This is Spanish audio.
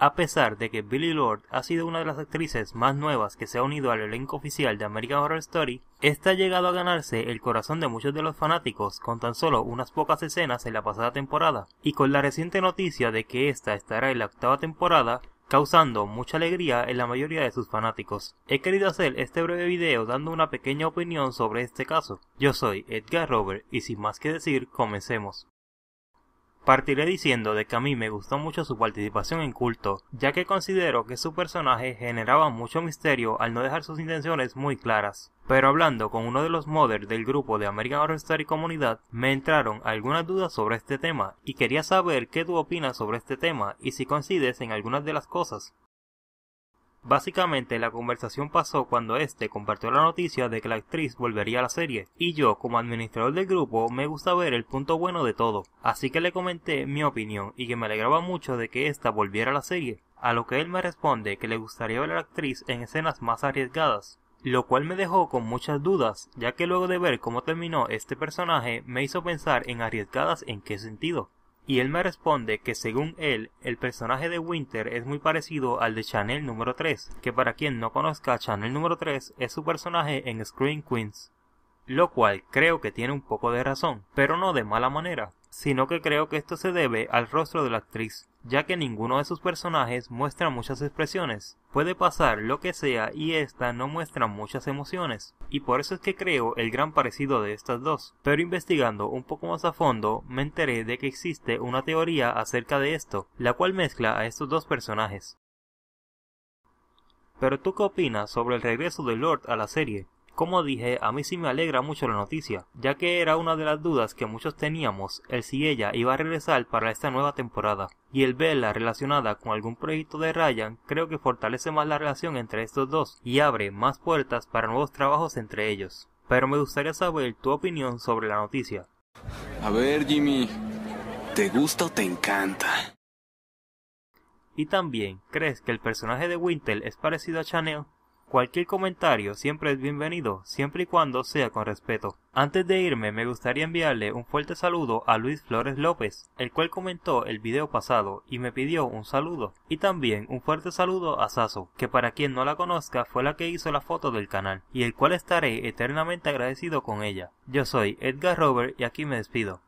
A pesar de que Billy Lord ha sido una de las actrices más nuevas que se ha unido al elenco oficial de American Horror Story, esta ha llegado a ganarse el corazón de muchos de los fanáticos con tan solo unas pocas escenas en la pasada temporada, y con la reciente noticia de que esta estará en la octava temporada, causando mucha alegría en la mayoría de sus fanáticos. He querido hacer este breve video dando una pequeña opinión sobre este caso. Yo soy Edgar Robert y sin más que decir, comencemos. Partiré diciendo de que a mí me gustó mucho su participación en culto, ya que considero que su personaje generaba mucho misterio al no dejar sus intenciones muy claras. Pero hablando con uno de los mothers del grupo de American Horror Story Comunidad, me entraron algunas dudas sobre este tema y quería saber qué tú opinas sobre este tema y si coincides en algunas de las cosas. Básicamente la conversación pasó cuando este compartió la noticia de que la actriz volvería a la serie, y yo como administrador del grupo me gusta ver el punto bueno de todo, así que le comenté mi opinión y que me alegraba mucho de que esta volviera a la serie, a lo que él me responde que le gustaría ver a la actriz en escenas más arriesgadas, lo cual me dejó con muchas dudas, ya que luego de ver cómo terminó este personaje me hizo pensar en arriesgadas en qué sentido y él me responde que según él, el personaje de Winter es muy parecido al de Chanel número 3, que para quien no conozca Chanel número 3 es su personaje en Screen Queens lo cual creo que tiene un poco de razón, pero no de mala manera, sino que creo que esto se debe al rostro de la actriz, ya que ninguno de sus personajes muestra muchas expresiones. Puede pasar lo que sea y esta no muestra muchas emociones, y por eso es que creo el gran parecido de estas dos. Pero investigando un poco más a fondo, me enteré de que existe una teoría acerca de esto, la cual mezcla a estos dos personajes. Pero tú qué opinas sobre el regreso de Lord a la serie? Como dije, a mí sí me alegra mucho la noticia, ya que era una de las dudas que muchos teníamos el si ella iba a regresar para esta nueva temporada, y el verla relacionada con algún proyecto de Ryan creo que fortalece más la relación entre estos dos y abre más puertas para nuevos trabajos entre ellos. Pero me gustaría saber tu opinión sobre la noticia. A ver, Jimmy, ¿te gusta o te encanta? Y también, ¿crees que el personaje de Winter es parecido a Chanel? Cualquier comentario siempre es bienvenido, siempre y cuando sea con respeto. Antes de irme me gustaría enviarle un fuerte saludo a Luis Flores López, el cual comentó el video pasado y me pidió un saludo. Y también un fuerte saludo a Sasso, que para quien no la conozca fue la que hizo la foto del canal, y el cual estaré eternamente agradecido con ella. Yo soy Edgar Robert y aquí me despido.